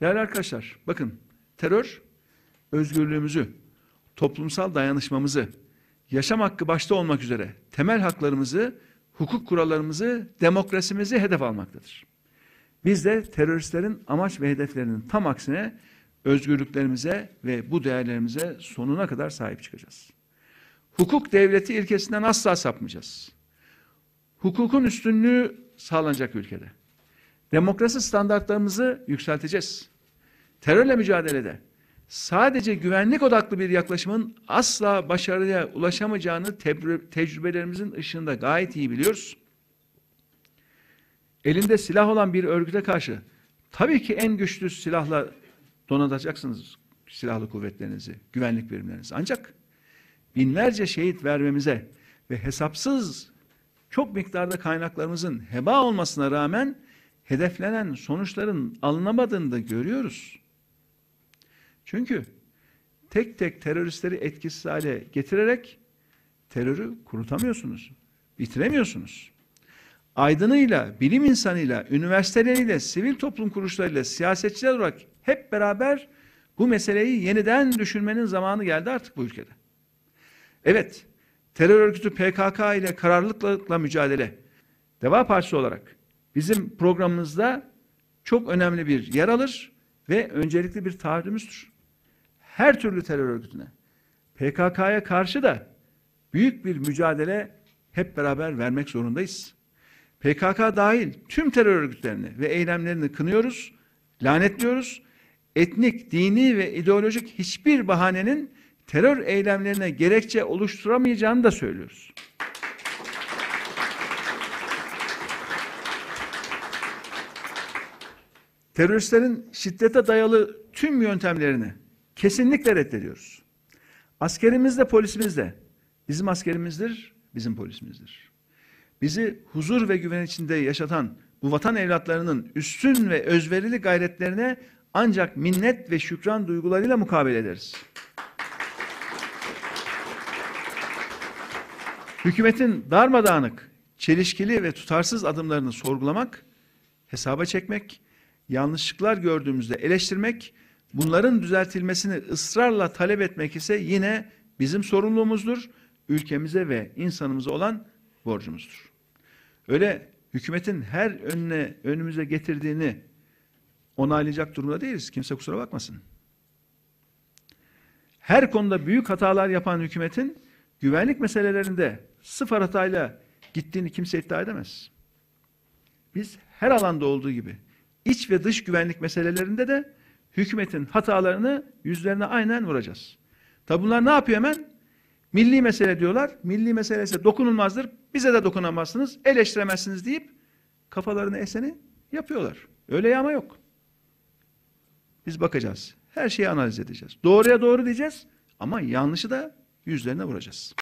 Değerli arkadaşlar, bakın terör özgürlüğümüzü, toplumsal dayanışmamızı, yaşam hakkı başta olmak üzere temel haklarımızı, hukuk kurallarımızı, demokrasimizi hedef almaktadır. Biz de teröristlerin amaç ve hedeflerinin tam aksine özgürlüklerimize ve bu değerlerimize sonuna kadar sahip çıkacağız. Hukuk devleti ilkesinden asla sapmayacağız. Hukukun üstünlüğü sağlanacak ülkede. Demokrasi standartlarımızı yükselteceğiz. Terörle mücadelede sadece güvenlik odaklı bir yaklaşımın asla başarıya ulaşamayacağını tecrübelerimizin ışığında gayet iyi biliyoruz. Elinde silah olan bir örgüte karşı tabii ki en güçlü silahla donatacaksınız silahlı kuvvetlerinizi, güvenlik birimlerinizi. Ancak binlerce şehit vermemize ve hesapsız çok miktarda kaynaklarımızın heba olmasına rağmen hedeflenen sonuçların alınamadığını da görüyoruz. Çünkü tek tek teröristleri etkisiz hale getirerek terörü kurutamıyorsunuz. Bitiremiyorsunuz. Aydınıyla, bilim insanıyla, üniversiteleriyle, sivil toplum kuruluşlarıyla, siyasetçiler olarak hep beraber bu meseleyi yeniden düşünmenin zamanı geldi artık bu ülkede. Evet, terör örgütü PKK ile kararlılıkla mücadele, Deva Partisi olarak bizim programımızda çok önemli bir yer alır ve öncelikli bir taahhüdümüzdür. Her türlü terör örgütüne, PKK'ya karşı da büyük bir mücadele hep beraber vermek zorundayız. PKK dahil tüm terör örgütlerini ve eylemlerini kınıyoruz, lanetliyoruz. Etnik, dini ve ideolojik hiçbir bahanenin terör eylemlerine gerekçe oluşturamayacağını da söylüyoruz. Teröristlerin şiddete dayalı tüm yöntemlerini kesinlikle reddediyoruz. Askerimiz de polisimiz de bizim askerimizdir, bizim polisimizdir. Bizi huzur ve güven içinde yaşatan bu vatan evlatlarının üstün ve özverili gayretlerine ancak minnet ve şükran duygularıyla mukabele ederiz. Hükümetin darmadağınık, çelişkili ve tutarsız adımlarını sorgulamak, hesaba çekmek yanlışlıklar gördüğümüzde eleştirmek, bunların düzeltilmesini ısrarla talep etmek ise yine bizim sorumluluğumuzdur. Ülkemize ve insanımıza olan borcumuzdur. Öyle hükümetin her önüne önümüze getirdiğini onaylayacak durumda değiliz. Kimse kusura bakmasın. Her konuda büyük hatalar yapan hükümetin güvenlik meselelerinde sıfır hatayla gittiğini kimse iddia edemez. Biz her alanda olduğu gibi iç ve dış güvenlik meselelerinde de hükümetin hatalarını yüzlerine aynen vuracağız. Tabi bunlar ne yapıyor hemen? Milli mesele diyorlar. Milli mesele ise dokunulmazdır. Bize de dokunamazsınız, eleştiremezsiniz deyip kafalarını eseni yapıyorlar. Öyle yağma yok. Biz bakacağız. Her şeyi analiz edeceğiz. Doğruya doğru diyeceğiz ama yanlışı da yüzlerine vuracağız.